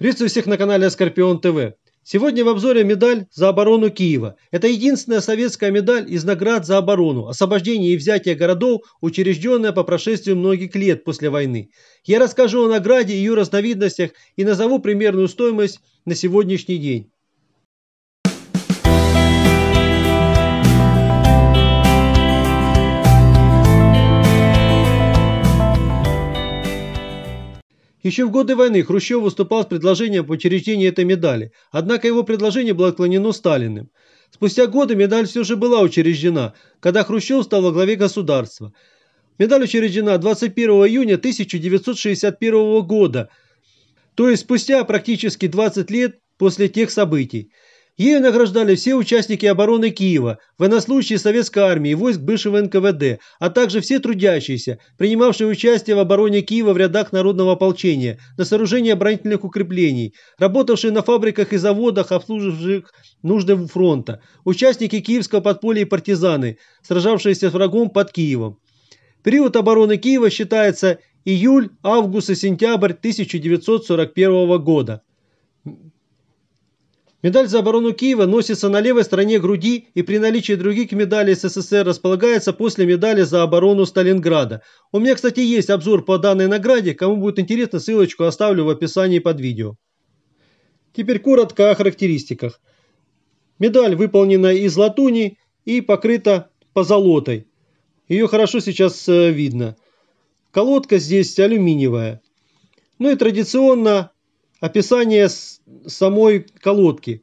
Приветствую всех на канале Скорпион ТВ. Сегодня в обзоре медаль за оборону Киева. Это единственная советская медаль из наград за оборону, освобождение и взятие городов, учрежденная по прошествию многих лет после войны. Я расскажу о награде, и ее разновидностях и назову примерную стоимость на сегодняшний день. Еще в годы войны Хрущев выступал с предложением по учреждению этой медали, однако его предложение было отклонено Сталиным. Спустя годы медаль все же была учреждена, когда Хрущев стал во главе государства. Медаль учреждена 21 июня 1961 года, то есть спустя практически 20 лет после тех событий. Ее награждали все участники обороны Киева, военнослужащие советской армии и войск бывшего НКВД, а также все трудящиеся, принимавшие участие в обороне Киева в рядах народного ополчения, на сооружении оборонительных укреплений, работавшие на фабриках и заводах, обслуживавших нужды фронта, участники киевского подполья и партизаны, сражавшиеся с врагом под Киевом. Период обороны Киева считается июль, август и сентябрь 1941 года. Медаль за оборону Киева носится на левой стороне груди и при наличии других медалей СССР располагается после медали за оборону Сталинграда. У меня, кстати, есть обзор по данной награде. Кому будет интересно, ссылочку оставлю в описании под видео. Теперь коротко о характеристиках. Медаль выполнена из латуни и покрыта позолотой. Ее хорошо сейчас э, видно. Колодка здесь алюминиевая. Ну и традиционно описание самой колодки.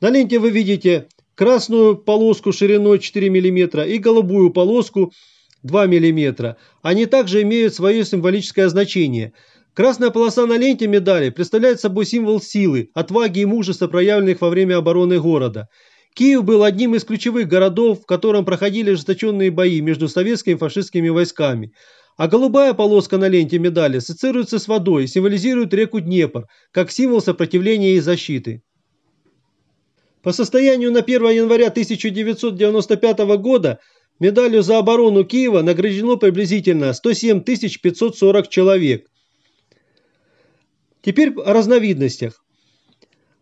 На ленте вы видите красную полоску шириной 4 мм и голубую полоску 2 мм. Они также имеют свое символическое значение. Красная полоса на ленте медали представляет собой символ силы, отваги и мужества, проявленных во время обороны города. Киев был одним из ключевых городов, в котором проходили ожесточенные бои между советскими и фашистскими войсками. А голубая полоска на ленте медали ассоциируется с водой и символизирует реку Днепр, как символ сопротивления и защиты. По состоянию на 1 января 1995 года медалью за оборону Киева награждено приблизительно 107 540 человек. Теперь о разновидностях.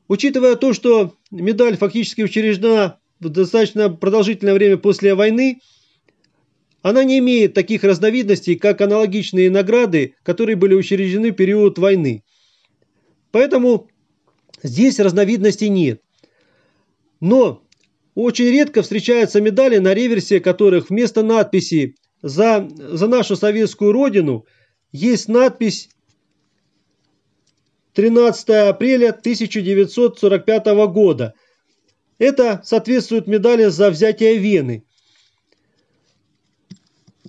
Учитывая то, что медаль фактически учреждена в достаточно продолжительное время после войны – она не имеет таких разновидностей, как аналогичные награды, которые были учреждены в период войны. Поэтому здесь разновидностей нет. Но очень редко встречаются медали, на реверсе которых вместо надписи «За, за нашу советскую родину» есть надпись 13 апреля 1945 года. Это соответствует медали за взятие Вены –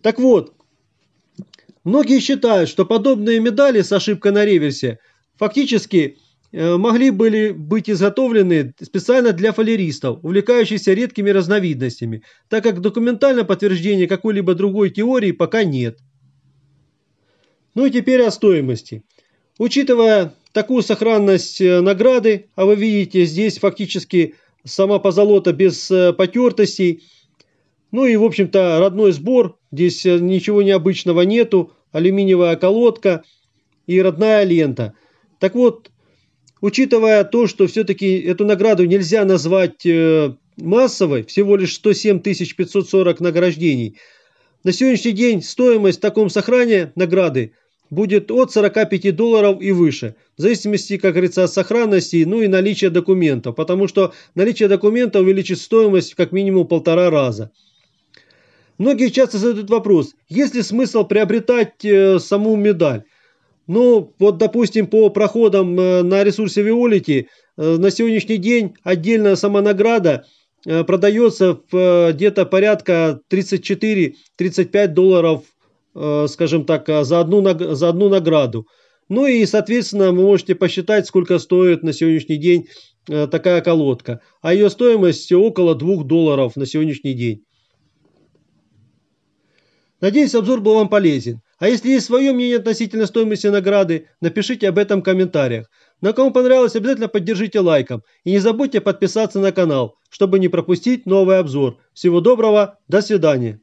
так вот, многие считают, что подобные медали с ошибкой на реверсе фактически э, могли были быть изготовлены специально для фалеристов, увлекающихся редкими разновидностями, так как документального подтверждения какой-либо другой теории пока нет. Ну и теперь о стоимости. Учитывая такую сохранность э, награды, а вы видите здесь фактически сама позолота без э, потертостей – ну и, в общем-то, родной сбор. Здесь э, ничего необычного нету. Алюминиевая колодка и родная лента. Так вот, учитывая то, что все-таки эту награду нельзя назвать э, массовой, всего лишь 107 540 награждений, на сегодняшний день стоимость в таком сохране награды будет от 45 долларов и выше, в зависимости, как говорится, от сохранности, ну и наличия документов, потому что наличие документа увеличит стоимость как минимум полтора раза. Многие часто задают вопрос, есть ли смысл приобретать э, саму медаль? Ну, вот, допустим, по проходам э, на ресурсе Виолити э, на сегодняшний день отдельная сама награда э, продается в, э, где-то порядка 34-35 долларов, э, скажем так, э, за одну, за одну награду. Ну и, соответственно, вы можете посчитать, сколько стоит на сегодняшний день такая колодка. А ее стоимость около 2 долларов на сегодняшний день. Надеюсь, обзор был вам полезен. А если есть свое мнение относительно стоимости награды, напишите об этом в комментариях. На ну, кому понравилось, обязательно поддержите лайком. И не забудьте подписаться на канал, чтобы не пропустить новый обзор. Всего доброго, до свидания.